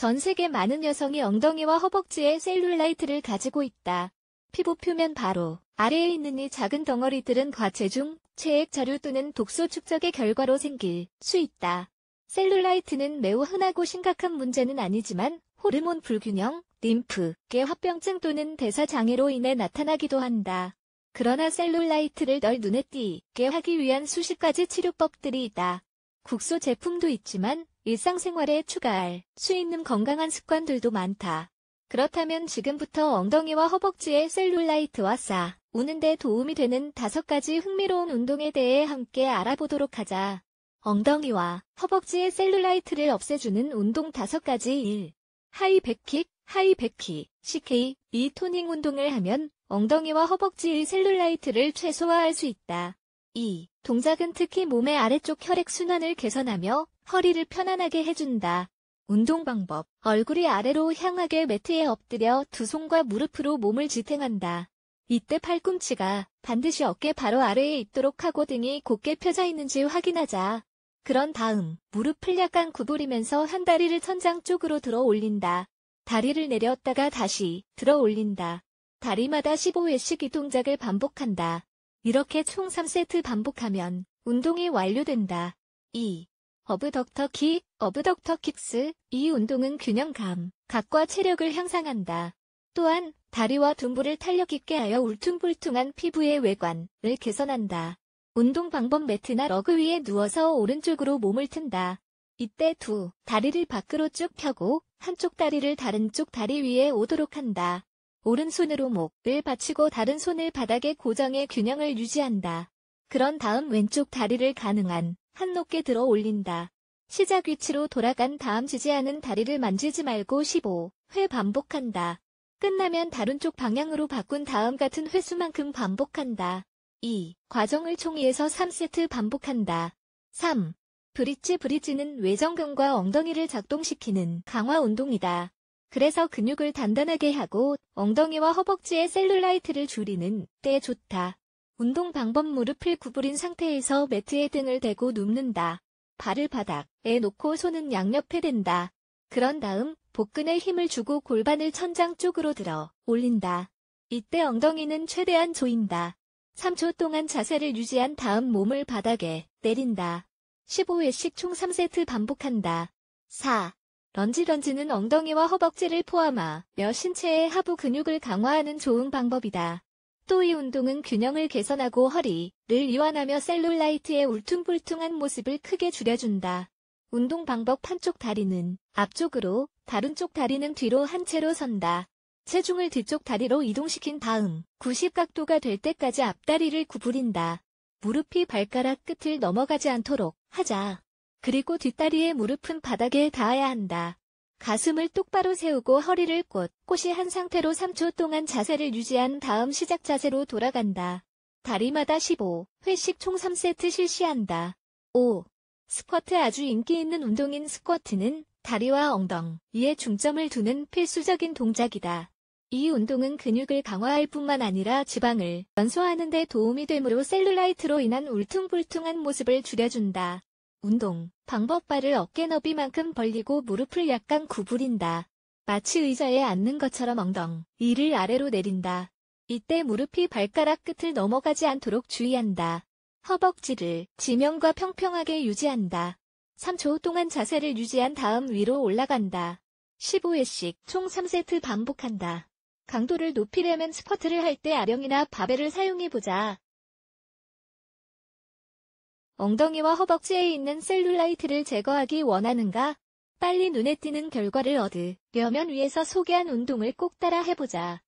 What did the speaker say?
전 세계 많은 여성이 엉덩이와 허벅지에 셀룰라이트를 가지고 있다. 피부 표면 바로 아래에 있는 이 작은 덩어리들은 과체중, 체액 자료 또는 독소 축적의 결과로 생길 수 있다. 셀룰라이트는 매우 흔하고 심각한 문제는 아니지만 호르몬 불균형, 림프, 계 합병증 또는 대사 장애로 인해 나타나기도 한다. 그러나 셀룰라이트를 널 눈에 띄게 하기 위한 수십 가지 치료법들이 있다. 국소 제품도 있지만 일상생활에 추가할 수 있는 건강한 습관들도 많다. 그렇다면 지금부터 엉덩이와 허벅지에 셀룰라이트와 싸 우는데 도움이 되는 다섯 가지 흥미로운 운동에 대해 함께 알아보도록 하자. 엉덩이와 허벅지의 셀룰라이트를 없애주는 운동 다섯 가지 1. 하이 백킥, 하이 백킥, CK, 이 토닝 운동을 하면 엉덩이와 허벅지의 셀룰라이트를 최소화할 수 있다. 2. 동작은 특히 몸의 아래쪽 혈액순환을 개선하며 허리를 편안하게 해준다. 운동 방법. 얼굴이 아래로 향하게 매트에 엎드려 두 손과 무릎으로 몸을 지탱한다. 이때 팔꿈치가 반드시 어깨 바로 아래에 있도록 하고 등이 곧게 펴져 있는지 확인하자. 그런 다음 무릎을 약간 구부리면서 한 다리를 천장 쪽으로 들어 올린다. 다리를 내렸다가 다시 들어 올린다. 다리마다 15회씩 이 동작을 반복한다. 이렇게 총 3세트 반복하면 운동이 완료된다. 2. 어브덕터킥, 어브덕터킥스. 이 운동은 균형감, 각과 체력을 향상한다. 또한 다리와 둔부를 탄력 있게 하여 울퉁불퉁한 피부의 외관을 개선한다. 운동 방법 매트나 러그 위에 누워서 오른쪽으로 몸을 튼다. 이때 두 다리를 밖으로 쭉 펴고 한쪽 다리를 다른 쪽 다리 위에 오도록 한다. 오른손으로 목을 받치고 다른 손을 바닥에 고정해 균형을 유지한다. 그런 다음 왼쪽 다리를 가능한 한 높게 들어 올린다. 시작 위치로 돌아간 다음 지지 않은 다리를 만지지 말고 15회 반복한다. 끝나면 다른 쪽 방향으로 바꾼 다음 같은 횟수만큼 반복한다. 2. 과정을 총 2에서 3세트 반복한다. 3. 브릿지 브릿지는 외전근과 엉덩이를 작동시키는 강화 운동이다. 그래서 근육을 단단하게 하고 엉덩이와 허벅지의 셀룰라이트를 줄이는 때 좋다. 운동 방법 무릎을 구부린 상태에서 매트에 등을 대고 눕는다. 발을 바닥에 놓고 손은 양옆에 댄다. 그런 다음 복근에 힘을 주고 골반을 천장 쪽으로 들어 올린다. 이때 엉덩이는 최대한 조인다. 3초 동안 자세를 유지한 다음 몸을 바닥에 내린다. 15회씩 총 3세트 반복한다. 4. 런지런지는 엉덩이와 허벅지를 포함하여 신체의 하부 근육을 강화하는 좋은 방법이다. 또 이 운동은 균형을 개선하고 허리를 이완하며 셀룰라이트의 울퉁불퉁한 모습을 크게 줄여준다. 운동 방법 한쪽 다리는 앞쪽으로, 다른 쪽 다리는 뒤로 한 채로 선다. 체중을 뒤쪽 다리로 이동시킨 다음 90각도가 될 때까지 앞다리를 구부린다. 무릎이 발가락 끝을 넘어가지 않도록 하자. 그리고 뒷다리의 무릎은 바닥에 닿아야 한다. 가슴을 똑바로 세우고 허리를 꼿, 꼿이 한 상태로 3초 동안 자세를 유지한 다음 시작 자세로 돌아간다. 다리마다 15, 회식총 3세트 실시한다. 5. 스쿼트 아주 인기 있는 운동인 스쿼트는 다리와 엉덩, 이에 중점을 두는 필수적인 동작이다. 이 운동은 근육을 강화할 뿐만 아니라 지방을 연소하는 데 도움이 되므로 셀룰라이트로 인한 울퉁불퉁한 모습을 줄여준다. 운동. 방법 발을 어깨 너비만큼 벌리고 무릎을 약간 구부린다. 마치 의자에 앉는 것처럼 엉덩. 이를 아래로 내린다. 이때 무릎이 발가락 끝을 넘어가지 않도록 주의한다. 허벅지를 지면과 평평하게 유지한다. 3초 동안 자세를 유지한 다음 위로 올라간다. 15회씩 총 3세트 반복한다. 강도를 높이려면 스쿼트를 할 때 아령이나 바벨을 사용해보자. 엉덩이와 허벅지에 있는 셀룰라이트를 제거하기 원하는가? 빨리 눈에 띄는 결과를 얻으려면 위에서 소개한 운동을 꼭 따라 해보자.